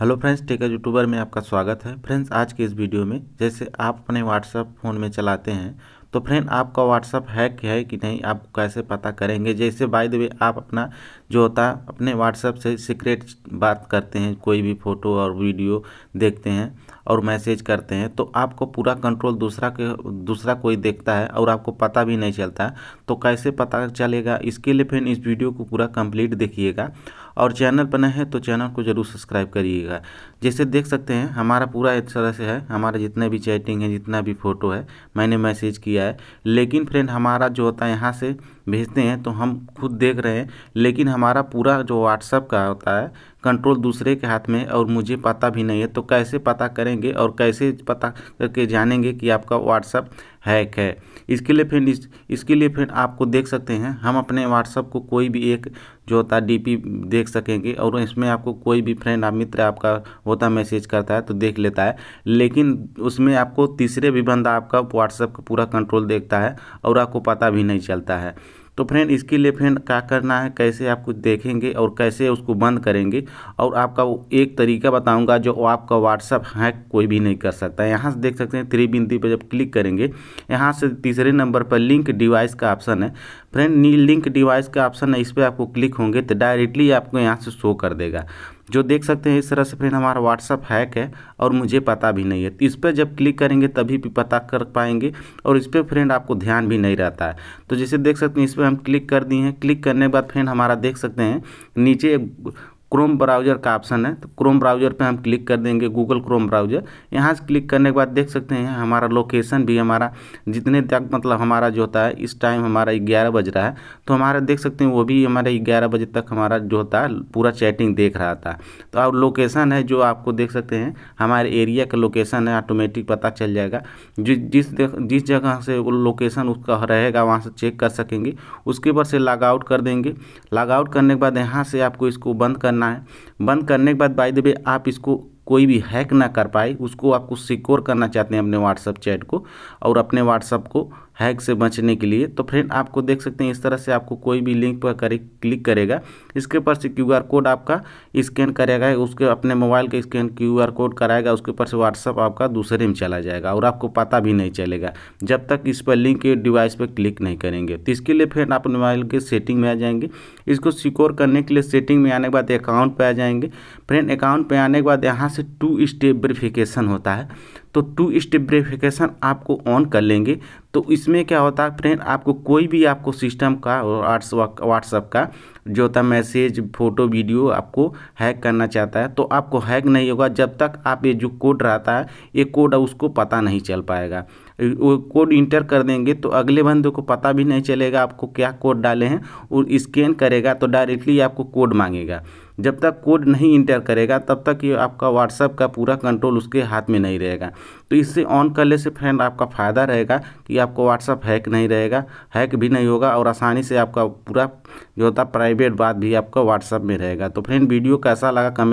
hello friends taker YouTuber में आपका स्वागत है फ्रेंड्स आज के इस वीडियो में जैसे आप अपने व्हाट्सअप फ़ोन में चलाते हैं तो फ्रेंड आपका व्हाट्सअप हैक है कि नहीं आप कैसे पता करेंगे जैसे बाय द वे आप अपना जो होता है अपने व्हाट्सएप से सीक्रेट बात करते हैं कोई भी फ़ोटो और वीडियो देखते हैं और मैसेज करते हैं तो आपको पूरा कंट्रोल दूसरा के दूसरा कोई देखता है और आपको पता भी नहीं चलता तो कैसे पता चलेगा इसके लिए फिर इस वीडियो को पूरा कंप्लीट देखिएगा और चैनल पर नए हैं तो चैनल को जरूर सब्सक्राइब करिएगा जैसे देख सकते हैं हमारा पूरा एक तरह से है हमारा जितना भी चैटिंग है जितना भी फ़ोटो है मैंने मैसेज किया है लेकिन फ्रेंड हमारा जो होता है यहाँ से भेजते हैं तो हम खुद देख रहे हैं लेकिन हमारा पूरा जो व्हाट्सअप का होता है कंट्रोल दूसरे के हाथ में और मुझे पता भी नहीं है तो कैसे पता करेंगे और कैसे पता करके जानेंगे कि आपका व्हाट्सअप हैक है इसके लिए फ्रेंड इस, इसके लिए फ्रेंड आपको देख सकते हैं हम अपने व्हाट्सअप को कोई भी एक जो होता है डी देख सकेंगे और इसमें आपको कोई भी फ्रेंड आप मित्र आपका होता मैसेज करता है तो देख लेता है लेकिन उसमें आपको तीसरे भी बंदा आपका व्हाट्सअप का पूरा कंट्रोल देखता है और आपको पता भी नहीं चलता है तो फ्रेंड इसके लिए फ्रेंड क्या करना है कैसे आपको देखेंगे और कैसे उसको बंद करेंगे और आपका एक तरीका बताऊंगा जो आपका व्हाट्सअप हैक कोई भी नहीं कर सकता यहाँ से देख सकते हैं थ्री बिंदी पर जब क्लिक करेंगे यहाँ से तीसरे नंबर पर लिंक डिवाइस का ऑप्शन है फ्रेंड नी लिंक डिवाइस का ऑप्शन है इस पर आपको क्लिक होंगे तो डायरेक्टली आपको यहाँ से शो कर देगा जो देख सकते हैं इस तरह से फ्रेंड हमारा व्हाट्सअप हैक है और मुझे पता भी नहीं है तो इस पर जब क्लिक करेंगे तभी भी पता कर पाएंगे और इस पर फ्रेंड आपको ध्यान भी नहीं रहता है तो जैसे देख सकते हैं इस पर हम क्लिक कर दिए हैं क्लिक करने के बाद फ्रेंड हमारा देख सकते हैं नीचे क्रोम ब्राउज़र का ऑप्शन है तो क्रोम ब्राउज़र पे हम क्लिक कर देंगे गूगल क्रोम ब्राउज़र यहाँ से क्लिक करने के बाद देख सकते हैं हमारा लोकेशन भी हमारा जितने तक मतलब हमारा जो होता है इस टाइम हमारा ग्यारह बज रहा है तो हमारा देख सकते हैं वो भी हमारे ग्यारह बजे तक हमारा जो होता है पूरा चैटिंग देख रहा था तो आप लोकेशन है जो आपको देख सकते हैं हमारे एरिया का लोकेशन है ऑटोमेटिक पता चल जाएगा जिस जिस जिस जगह से वो लोकेशन उसका रहेगा वहाँ से चेक कर सकेंगे उसके ऊपर से लॉगआउट कर देंगे लॉगआउट करने के बाद यहाँ से आपको इसको बंद करना करना है बंद करने के बाद बाई दे आप इसको कोई भी हैक ना कर पाए उसको आपको सिक्योर करना चाहते हैं अपने व्हाट्सअप चैट को और अपने व्हाट्सअप को हैक से बचने के लिए तो फ्रेंड आपको देख सकते हैं इस तरह से आपको कोई भी लिंक पर करे क्लिक करेगा इसके ऊपर से क्यू कोड आपका स्कैन करेगा उसके अपने मोबाइल का स्कैन क्यू कोड कराएगा उसके ऊपर से व्हाट्सअप आपका दूसरे में चला जाएगा और आपको पता भी नहीं चलेगा जब तक इस पर लिंक के डिवाइस पर क्लिक नहीं करेंगे तो इसके लिए फ्रेंड आप मोबाइल के सेटिंग में आ जाएंगे इसको सिक्योर करने के लिए सेटिंग में आने के बाद अकाउंट पर आ जाएंगे फ्रेंड अकाउंट पर आने के बाद यहाँ से टू स्टेप वेरिफिकेशन होता है तो टू स्टेप वेरिफिकेशन आपको ऑन कर लेंगे तो इसमें क्या होता है फ्रेंड आपको कोई भी आपको सिस्टम का व्हाट्सअप का जो होता है मैसेज फोटो वीडियो आपको हैक करना चाहता है तो आपको हैक नहीं होगा जब तक आप ये जो कोड रहता है ये कोड उसको पता नहीं चल पाएगा वो कोड इंटर कर देंगे तो अगले बंदे को पता भी नहीं चलेगा आपको क्या कोड डाले हैं और स्कैन करेगा तो डायरेक्टली आपको कोड मांगेगा जब तक कोड नहीं इंटर करेगा तब तक ये आपका व्हाट्सअप का पूरा कंट्रोल उसके हाथ में नहीं रहेगा तो इससे ऑन करने से फ्रेंड आपका फ़ायदा रहेगा कि आपको व्हाट्सअप हैक नहीं रहेगा हैक भी नहीं होगा और आसानी से आपका पूरा जो होता प्राइवेट बात भी आपका व्हाट्सअप में रहेगा तो फ्रेंड वीडियो कैसा लगा कमेंट